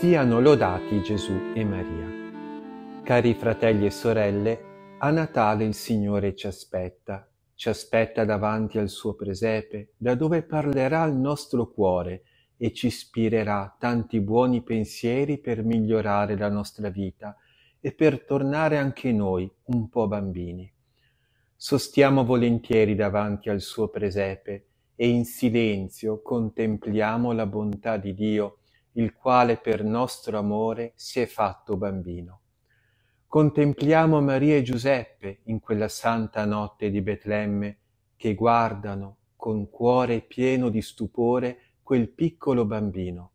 Siano lodati Gesù e Maria. Cari fratelli e sorelle, a Natale il Signore ci aspetta, ci aspetta davanti al suo presepe, da dove parlerà il nostro cuore e ci ispirerà tanti buoni pensieri per migliorare la nostra vita e per tornare anche noi un po' bambini. Sostiamo volentieri davanti al suo presepe e in silenzio contempliamo la bontà di Dio il quale per nostro amore si è fatto bambino. Contempliamo Maria e Giuseppe in quella santa notte di Betlemme che guardano con cuore pieno di stupore quel piccolo bambino.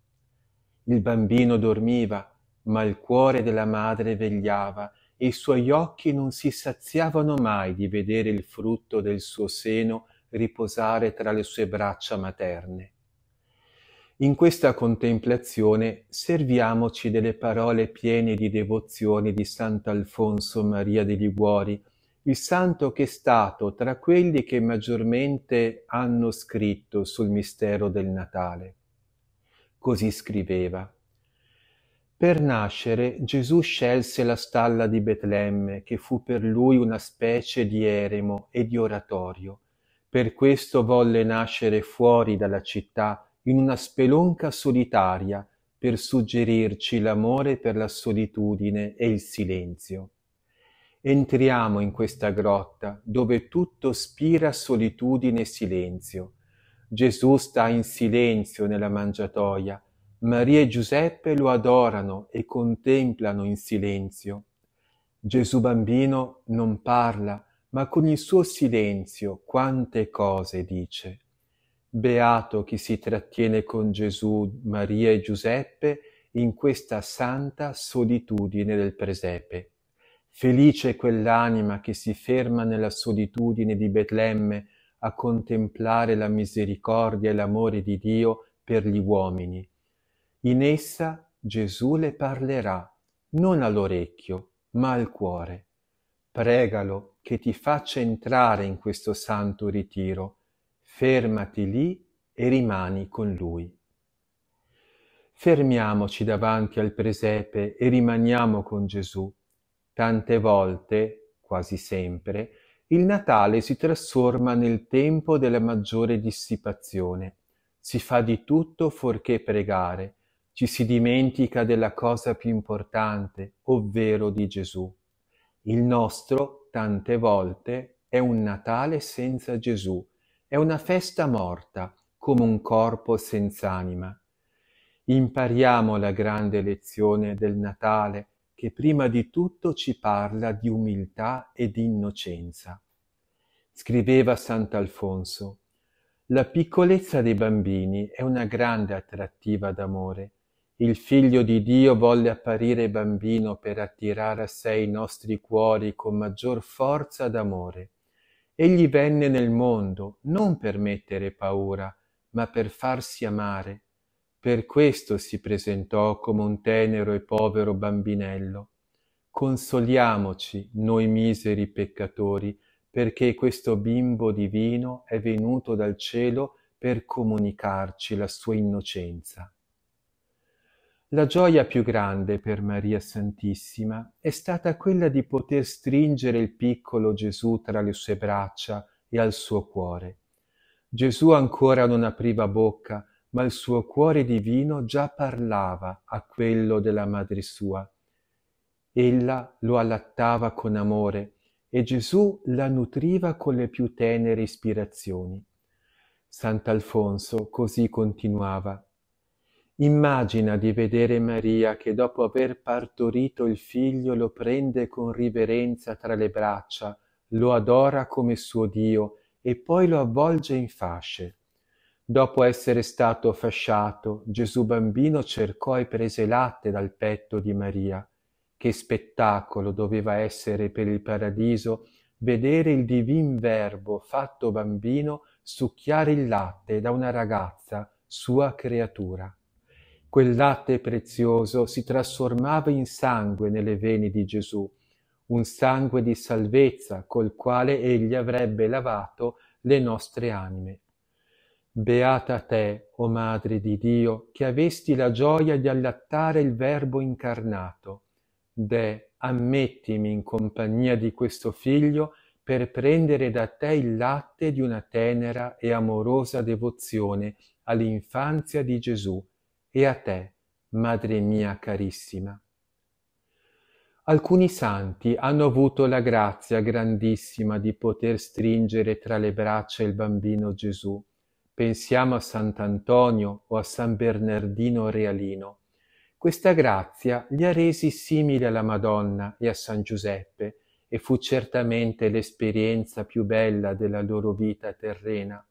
Il bambino dormiva, ma il cuore della madre vegliava e i suoi occhi non si saziavano mai di vedere il frutto del suo seno riposare tra le sue braccia materne. In questa contemplazione serviamoci delle parole piene di devozione di Sant'Alfonso Maria di Liguori, il santo che è stato tra quelli che maggiormente hanno scritto sul mistero del Natale. Così scriveva. Per nascere Gesù scelse la stalla di Betlemme, che fu per lui una specie di eremo e di oratorio. Per questo volle nascere fuori dalla città in una spelonca solitaria per suggerirci l'amore per la solitudine e il silenzio. Entriamo in questa grotta dove tutto spira solitudine e silenzio. Gesù sta in silenzio nella mangiatoia, Maria e Giuseppe lo adorano e contemplano in silenzio. Gesù bambino non parla, ma con il suo silenzio quante cose dice. Beato chi si trattiene con Gesù, Maria e Giuseppe in questa santa solitudine del presepe. Felice quell'anima che si ferma nella solitudine di Betlemme a contemplare la misericordia e l'amore di Dio per gli uomini. In essa Gesù le parlerà, non all'orecchio, ma al cuore. Pregalo che ti faccia entrare in questo santo ritiro, fermati lì e rimani con lui. Fermiamoci davanti al presepe e rimaniamo con Gesù. Tante volte, quasi sempre, il Natale si trasforma nel tempo della maggiore dissipazione. Si fa di tutto fuorché pregare, ci si dimentica della cosa più importante, ovvero di Gesù. Il nostro, tante volte, è un Natale senza Gesù, è una festa morta, come un corpo senz'anima. Impariamo la grande lezione del Natale che prima di tutto ci parla di umiltà e di innocenza. Scriveva Sant'Alfonso, la piccolezza dei bambini è una grande attrattiva d'amore. Il figlio di Dio volle apparire bambino per attirare a sé i nostri cuori con maggior forza d'amore. Egli venne nel mondo non per mettere paura, ma per farsi amare. Per questo si presentò come un tenero e povero bambinello. Consoliamoci, noi miseri peccatori, perché questo bimbo divino è venuto dal cielo per comunicarci la sua innocenza. La gioia più grande per Maria Santissima è stata quella di poter stringere il piccolo Gesù tra le sue braccia e al suo cuore. Gesù ancora non apriva bocca, ma il suo cuore divino già parlava a quello della madre sua. Ella lo allattava con amore e Gesù la nutriva con le più tenere ispirazioni. Sant'Alfonso così continuava. Immagina di vedere Maria che dopo aver partorito il figlio lo prende con riverenza tra le braccia, lo adora come suo Dio e poi lo avvolge in fasce. Dopo essere stato fasciato, Gesù bambino cercò e prese latte dal petto di Maria. Che spettacolo doveva essere per il paradiso vedere il divin verbo fatto bambino succhiare il latte da una ragazza, sua creatura quel latte prezioso si trasformava in sangue nelle vene di Gesù, un sangue di salvezza col quale egli avrebbe lavato le nostre anime. Beata te, o oh Madre di Dio, che avesti la gioia di allattare il Verbo incarnato. De, ammettimi in compagnia di questo figlio per prendere da te il latte di una tenera e amorosa devozione all'infanzia di Gesù e a te, Madre mia carissima. Alcuni santi hanno avuto la grazia grandissima di poter stringere tra le braccia il bambino Gesù. Pensiamo a Sant'Antonio o a San Bernardino Realino. Questa grazia li ha resi simili alla Madonna e a San Giuseppe e fu certamente l'esperienza più bella della loro vita terrena.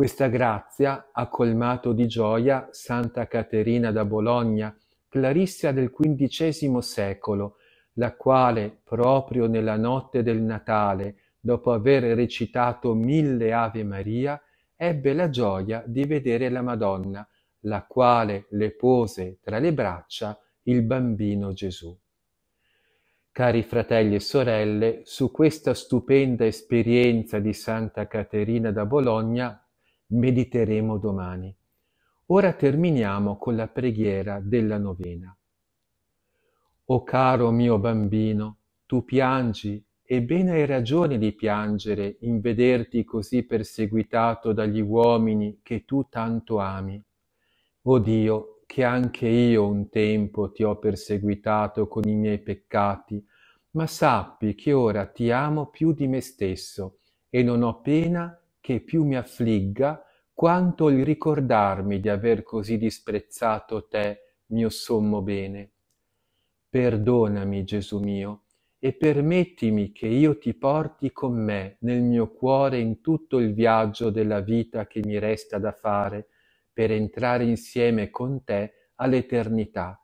Questa grazia ha colmato di gioia santa Caterina da Bologna, clarissa del XV secolo, la quale, proprio nella notte del Natale, dopo aver recitato mille Ave Maria, ebbe la gioia di vedere la Madonna, la quale le pose tra le braccia il bambino Gesù. Cari fratelli e sorelle, su questa stupenda esperienza di Santa Caterina da Bologna mediteremo domani. Ora terminiamo con la preghiera della novena. O caro mio bambino, tu piangi e ben hai ragione di piangere in vederti così perseguitato dagli uomini che tu tanto ami. O Dio, che anche io un tempo ti ho perseguitato con i miei peccati, ma sappi che ora ti amo più di me stesso e non ho pena che più mi affligga quanto il ricordarmi di aver così disprezzato te, mio sommo bene. Perdonami, Gesù mio, e permettimi che io ti porti con me nel mio cuore in tutto il viaggio della vita che mi resta da fare per entrare insieme con te all'eternità.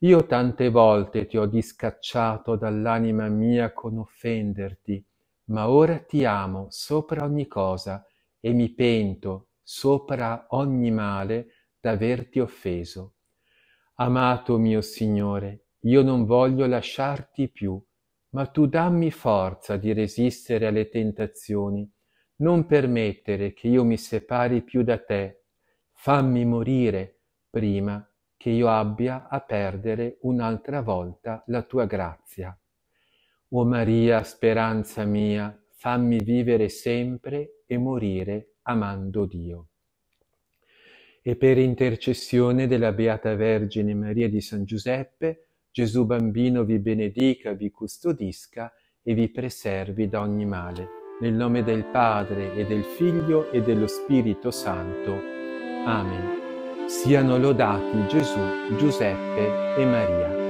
Io tante volte ti ho discacciato dall'anima mia con offenderti, ma ora ti amo sopra ogni cosa e mi pento sopra ogni male d'averti offeso. Amato mio Signore, io non voglio lasciarti più, ma tu dammi forza di resistere alle tentazioni, non permettere che io mi separi più da te, fammi morire prima che io abbia a perdere un'altra volta la tua grazia. O Maria, speranza mia, fammi vivere sempre e morire amando Dio. E per intercessione della Beata Vergine Maria di San Giuseppe, Gesù bambino vi benedica, vi custodisca e vi preservi da ogni male. Nel nome del Padre e del Figlio e dello Spirito Santo. Amen. Siano lodati Gesù, Giuseppe e Maria.